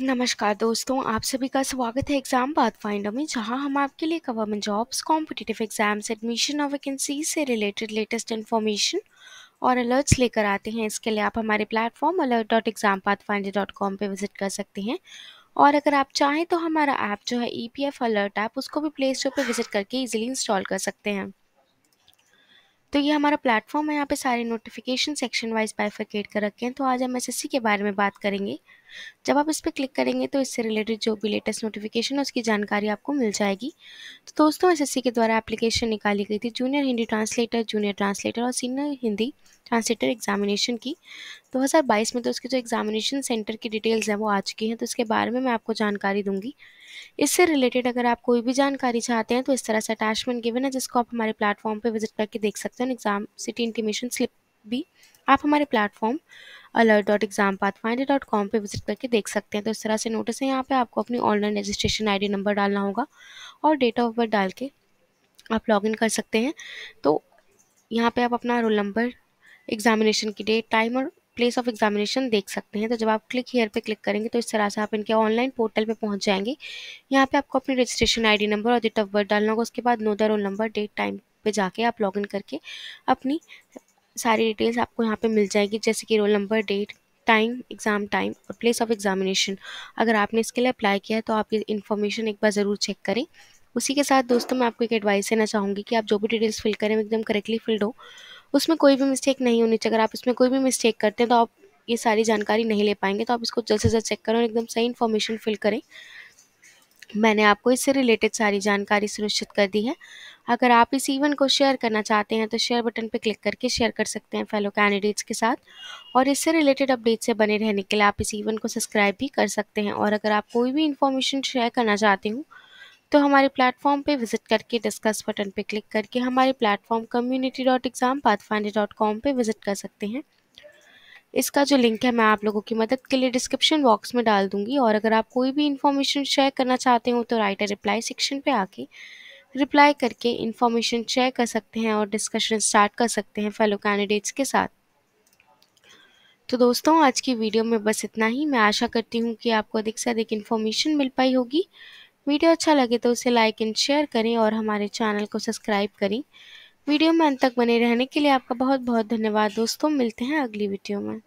नमस्कार दोस्तों आप सभी का स्वागत है एग्ज़ाम बात फाइंडर में जहां हम आपके लिए government jobs competitive exams admission और वैकेंसीज से रिलेटेड लेटेस्ट इन्फॉर्मेशन और अलर्ट्स लेकर आते हैं इसके लिए आप हमारे platform alert dot exam pathfinder dot com पर विजिट कर सकते हैं और अगर आप चाहें तो हमारा ऐप जो है E P F alert app उसको भी प्ले स्टोर पर विजिट करके ईजिली इंस्टॉल कर सकते हैं तो ये हमारा प्लेटफॉर्म है यहाँ पे सारे नोटिफिकेशन सेक्शन वाइज बाइफर्केट कर रखे हैं तो आज हम एस के बारे में बात करेंगे जब आप इस पर क्लिक करेंगे तो इससे रिलेटेड जो भी लेटेस्ट नोटिफिकेशन है उसकी जानकारी आपको मिल जाएगी तो दोस्तों एस के द्वारा एप्लीकेशन निकाली गई थी junior Hindi translator junior translator और सीनियर हिंदी ट्रांसलेटर एग्जामिनेशन की 2022 में तो उसके जो एग्जामिनेशन सेंटर की डिटेल्स हैं वो आ चुकी हैं तो इसके बारे में मैं आपको जानकारी दूंगी इससे रिलेटेड अगर आप कोई भी जानकारी चाहते हैं तो इस तरह से अटैचमेंट गिवन है जिसको आप हमारे प्लेटफॉर्म पर विजिट करके देख सकते हैं एग्जाम सिटी इंटीमेशन स्लिप भी आप हमारे platform alert dot exam pathfinder dot com पर विजिट करके देख सकते हैं तो इस तरह से नोटिस है यहाँ पे आपको अपनी ऑनलाइन रजिस्ट्रेशन आईडी नंबर डालना होगा और डेट ऑफ बर्थ डाल के आप लॉगिन कर सकते हैं तो यहाँ पे आप अपना रोल नंबर एग्जामिनेशन की डेट टाइम और प्लेस ऑफ एग्जामिनेशन देख सकते हैं तो जब आप क्लिक हेयर पे क्लिक करेंगे तो इस तरह से आप इनके ऑनलाइन पोर्टल पे पहुंच जाएंगे यहाँ पे आपको अपनी रजिस्ट्रेशन आईडी नंबर और डेट ऑफ बर्थ डालना होगा उसके बाद know the roll number date time पे जाके आप लॉगिन करके अपनी सारी डिटेल्स आपको यहाँ पे मिल जाएगी जैसे कि roll number date time exam time और प्लेस ऑफ एग्ज़ामिनेशन अगर आपने इसके लिए अप्लाई किया है तो आप ये इन्फॉर्मेशन एक बार ज़रूर चेक करें उसी के साथ दोस्तों मैं आपको एक एडवाइस देना चाहूँगी कि आप जो भी डिटेल्स फिल करें एकदम करेक्टली फिल्ड हो उसमें कोई भी मिस्टेक नहीं होनी चाहिए अगर आप इसमें कोई भी मिस्टेक करते हैं तो आप ये सारी जानकारी नहीं ले पाएंगे तो आप इसको जल्द से जल्द चेक करें और एकदम सही इन्फॉर्मेशन फिल करें मैंने आपको इससे रिलेटेड सारी जानकारी सुनिश्चित कर दी है अगर आप इस इवेंट को शेयर करना चाहते हैं तो शेयर बटन पर क्लिक करके शेयर कर सकते हैं फेलो कैंडिडेट्स के साथ और इससे रिलेटेड अपडेट से बने रहने के लिए आप इस इवेंट को सब्सक्राइब भी कर सकते हैं और अगर आप कोई भी इन्फॉर्मेशन शेयर करना चाहते हूँ तो हमारे प्लेटफॉर्म पे विजिट करके डिस्कस बटन पे क्लिक करके हमारे platform community dot exam pathfinder dot com पर विजिट कर सकते हैं इसका जो लिंक है मैं आप लोगों की मदद के लिए डिस्क्रिप्शन बॉक्स में डाल दूंगी और अगर आप कोई भी इन्फॉर्मेशन शेयर करना चाहते हो तो राइटर रिप्लाई सेक्शन पे आके रिप्लाई करके इन्फॉर्मेशन शेयर कर सकते हैं और डिस्कशन स्टार्ट कर सकते हैं फेलो कैंडिडेट्स के साथ तो दोस्तों आज की वीडियो में बस इतना ही मैं आशा करती हूँ कि आपको अधिक से अधिक इन्फॉर्मेशन मिल पाई होगी वीडियो अच्छा लगे तो उसे लाइक एंड शेयर करें और हमारे चैनल को सब्सक्राइब करें वीडियो में अंत तक बने रहने के लिए आपका बहुत बहुत धन्यवाद दोस्तों मिलते हैं अगली वीडियो में